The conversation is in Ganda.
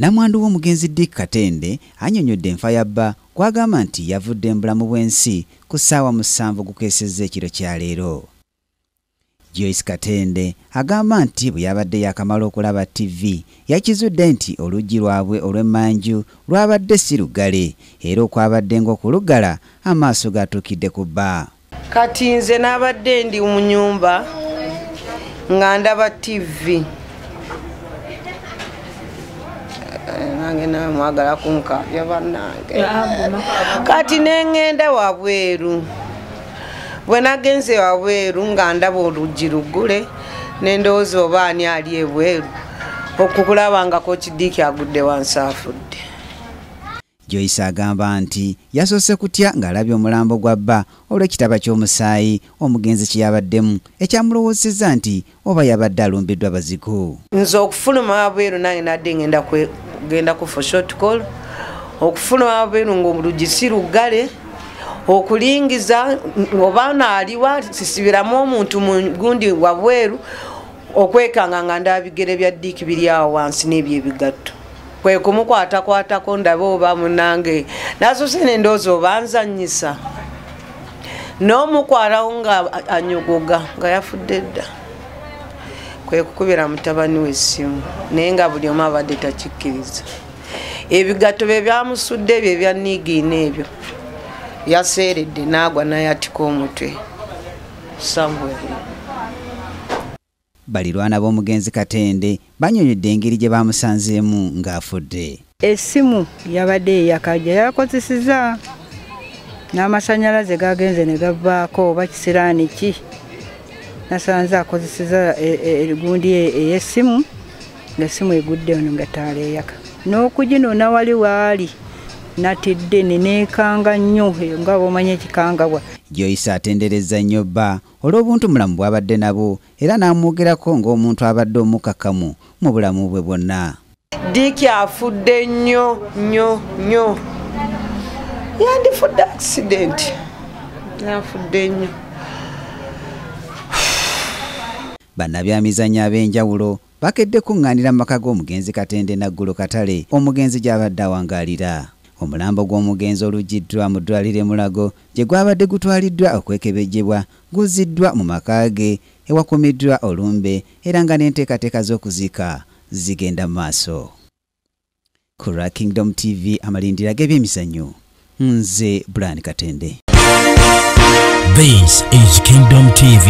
namwandu w'omugenzi dick katende annyonnyodde enfa ya bba kwagamba nti yavudde embulamu bw'ensi ku ssaawa musanvu gukeesezza ekiro kya leero joyce katende agamba nti bwe yabadde yaakamala okulaba tivi yakizudde nti oluggi lwabwe olw'emmanju lwabadde si luggale era okwabadde ng'okuluggala amaaso gaatuukidde ku bba kati nze n'abadde ndi mu nyumba nga ndaba tivi nange namwagala kunkabya bannange kati neŋŋenda wabweru bwenagenze wabweru nga ndaba oluggi luggule nendowooza oba ani ali ebweru okukulabangako kidiiki agudde wansaafudde joyisi agamba nti yasoose kutya ng'alabye omulambo gwa bba olw'ekitaba ky'omusaayi omugenzi kye yabaddemu ekyamulowoozezza nti oba yabadde alumbiddwa baziku nze okufuluma abweru nange nadde ngenda kugendako for short call okufuna wabeeru ngaomulugi si luggale okulingiza obaana aliwa sisibiramu omuntu mugundi wabweru okwekanga nga ndabigere bya diiki biriawo wansi n'ebyo ebigatto kwekumukwatakwatako ndabe oba munange nasuse nendoozi oba nzanyisa n'omukwarawo nga anyogoga nga yafudde dda kwekukubira mutabani wesimu naye nga buli omu abadde takikiriza ebigato byebyamusudde ebyo ebya nigiina ebyo yaseeredde nagwa nayatika omutwe balirwana b'omugenzi katende banyonyodde engeri gye bamusanzeemu ng'afudde essimu yabadde eyakajja yakozesiza n'amasanyalaze gagenze ne gavaako oba kisiraani ki nasanze akozeseza egundi e, e, eyesimu e, nga simu egudde ono nga taleeyaka n'okuginona wali waali natidde nineekanga nnyo nga bomanyi ekikangabwa joyise atendereza nnyo bba olw'obuntu mulamu bw'abadde nabo era n'amwogerako ng'omuntu abadde omukakamu mu bulamu bwe bwonna diiki afudde nnyo nnyo nnyo yandifudde akisidenti yafudde nnyo yeah, bannabyamizannyo ab'enjawulo bakedde kuŋŋaanira mu maka g'omugenzi katende naggulu katale omugenzi gy'abadde awangaalira omulambo gw'omugenzi olugiddwa mu ddwaliro emulago gye gwabadde gutwaliddwa okwekebejjebwa guziddwa mu maka ge ewakumiddwa olumbe era nga n'enteekateeka z'okuzika zigenda mu maaso kulwa kingdom tv amalindiro ag'ebyemizannyo nze bulan katende This is Kingdom TV.